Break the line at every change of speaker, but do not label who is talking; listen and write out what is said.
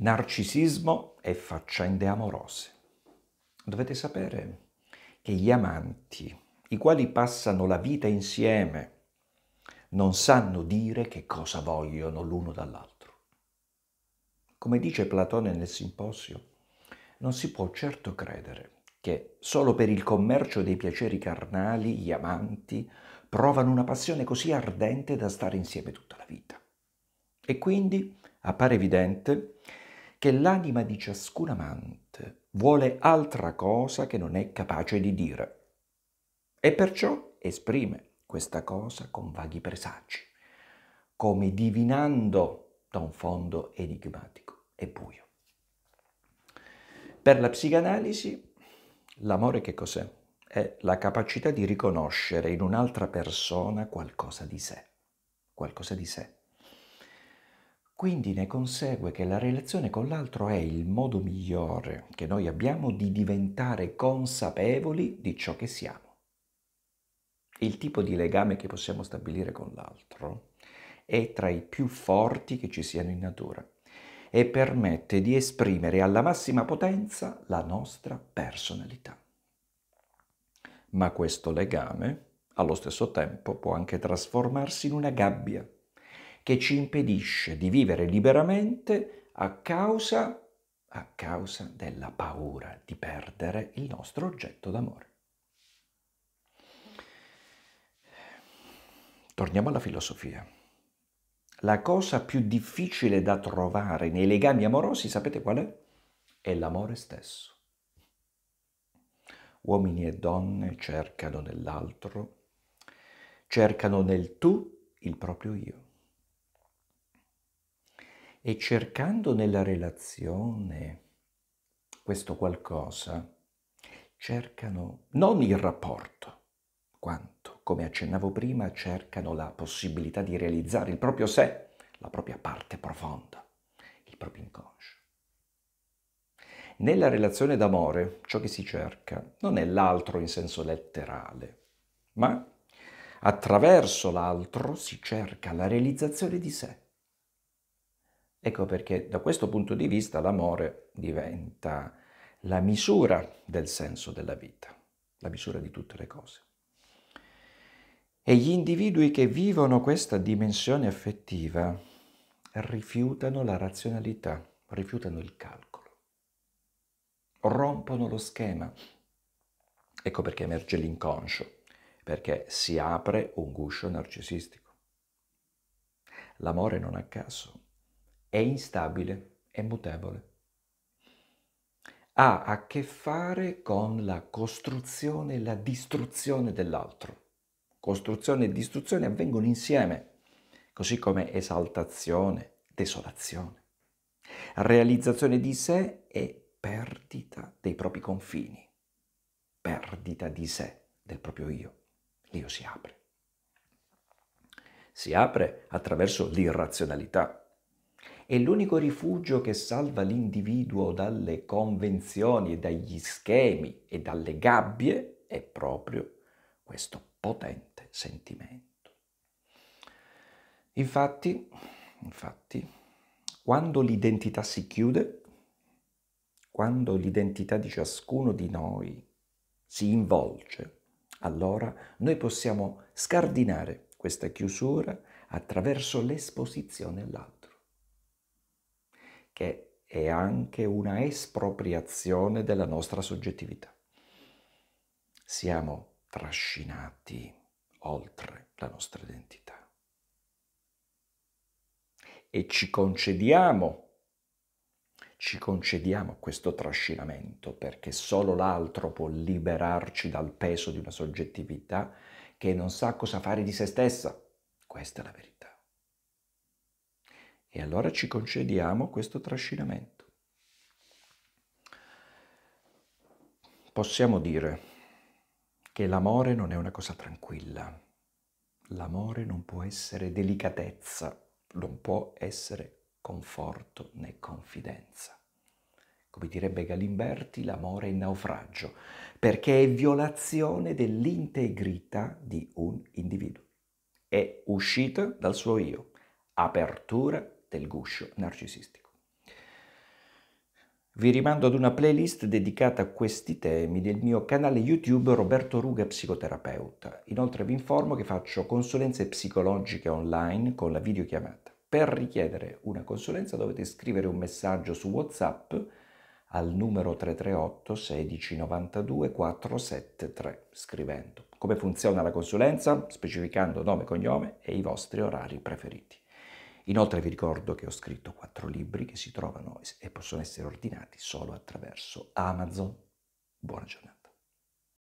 narcisismo e faccende amorose. Dovete sapere che gli amanti, i quali passano la vita insieme, non sanno dire che cosa vogliono l'uno dall'altro. Come dice Platone nel Simposio, non si può certo credere che solo per il commercio dei piaceri carnali gli amanti provano una passione così ardente da stare insieme tutta la vita. E quindi appare evidente che l'anima di ciascun amante vuole altra cosa che non è capace di dire e perciò esprime questa cosa con vaghi presagi, come divinando da un fondo enigmatico e buio. Per la psicanalisi, l'amore che cos'è? È la capacità di riconoscere in un'altra persona qualcosa di sé, qualcosa di sé quindi ne consegue che la relazione con l'altro è il modo migliore che noi abbiamo di diventare consapevoli di ciò che siamo. Il tipo di legame che possiamo stabilire con l'altro è tra i più forti che ci siano in natura e permette di esprimere alla massima potenza la nostra personalità. Ma questo legame, allo stesso tempo, può anche trasformarsi in una gabbia che ci impedisce di vivere liberamente a causa, a causa della paura di perdere il nostro oggetto d'amore. Torniamo alla filosofia. La cosa più difficile da trovare nei legami amorosi, sapete qual è? È l'amore stesso. Uomini e donne cercano nell'altro, cercano nel tu il proprio io e cercando nella relazione questo qualcosa, cercano non il rapporto, quanto, come accennavo prima, cercano la possibilità di realizzare il proprio sé, la propria parte profonda, il proprio inconscio. Nella relazione d'amore ciò che si cerca non è l'altro in senso letterale, ma attraverso l'altro si cerca la realizzazione di sé. Ecco perché da questo punto di vista l'amore diventa la misura del senso della vita, la misura di tutte le cose. E gli individui che vivono questa dimensione affettiva rifiutano la razionalità, rifiutano il calcolo, rompono lo schema. Ecco perché emerge l'inconscio, perché si apre un guscio narcisistico. L'amore non a caso è instabile, è mutevole. Ha a che fare con la costruzione e la distruzione dell'altro. Costruzione e distruzione avvengono insieme, così come esaltazione, desolazione, realizzazione di sé e perdita dei propri confini, perdita di sé, del proprio io. L'io si apre. Si apre attraverso l'irrazionalità, e l'unico rifugio che salva l'individuo dalle convenzioni e dagli schemi e dalle gabbie è proprio questo potente sentimento. Infatti, infatti quando l'identità si chiude, quando l'identità di ciascuno di noi si involge, allora noi possiamo scardinare questa chiusura attraverso l'esposizione all'altro che è anche una espropriazione della nostra soggettività. Siamo trascinati oltre la nostra identità e ci concediamo ci concediamo questo trascinamento perché solo l'altro può liberarci dal peso di una soggettività che non sa cosa fare di se stessa. Questa è la verità. E allora ci concediamo questo trascinamento. Possiamo dire che l'amore non è una cosa tranquilla. L'amore non può essere delicatezza, non può essere conforto né confidenza. Come direbbe Galimberti, l'amore è naufragio, perché è violazione dell'integrità di un individuo. È uscita dal suo io, apertura del guscio narcisistico. Vi rimando ad una playlist dedicata a questi temi del mio canale YouTube Roberto Ruga Psicoterapeuta. Inoltre vi informo che faccio consulenze psicologiche online con la videochiamata. Per richiedere una consulenza dovete scrivere un messaggio su WhatsApp al numero 338 16 92 473 scrivendo come funziona la consulenza, specificando nome, cognome e i vostri orari preferiti. Inoltre vi ricordo che ho scritto quattro libri che si trovano e possono essere ordinati solo attraverso Amazon. Buona giornata.